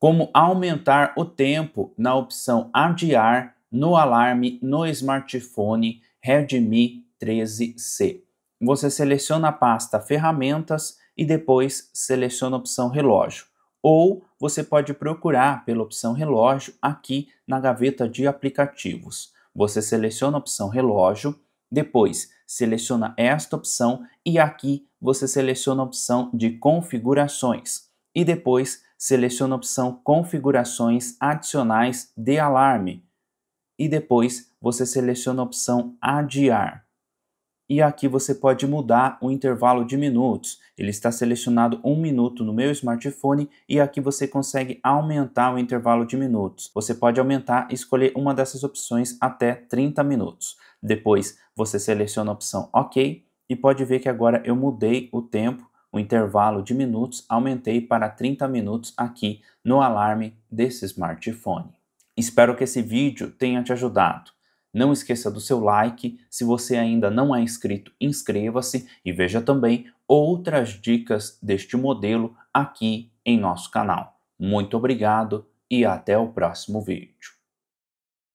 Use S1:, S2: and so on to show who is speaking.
S1: como aumentar o tempo na opção Adiar no alarme no smartphone Redmi 13C. Você seleciona a pasta Ferramentas e depois seleciona a opção Relógio. Ou você pode procurar pela opção Relógio aqui na gaveta de aplicativos. Você seleciona a opção Relógio, depois seleciona esta opção e aqui você seleciona a opção de Configurações. E depois seleciona a opção Configurações adicionais de alarme e depois você seleciona a opção Adiar. E aqui você pode mudar o intervalo de minutos. Ele está selecionado um minuto no meu smartphone e aqui você consegue aumentar o intervalo de minutos. Você pode aumentar e escolher uma dessas opções até 30 minutos. Depois você seleciona a opção OK e pode ver que agora eu mudei o tempo o intervalo de minutos aumentei para 30 minutos aqui no alarme desse smartphone. Espero que esse vídeo tenha te ajudado. Não esqueça do seu like, se você ainda não é inscrito, inscreva-se e veja também outras dicas deste modelo aqui em nosso canal. Muito obrigado e até o próximo vídeo.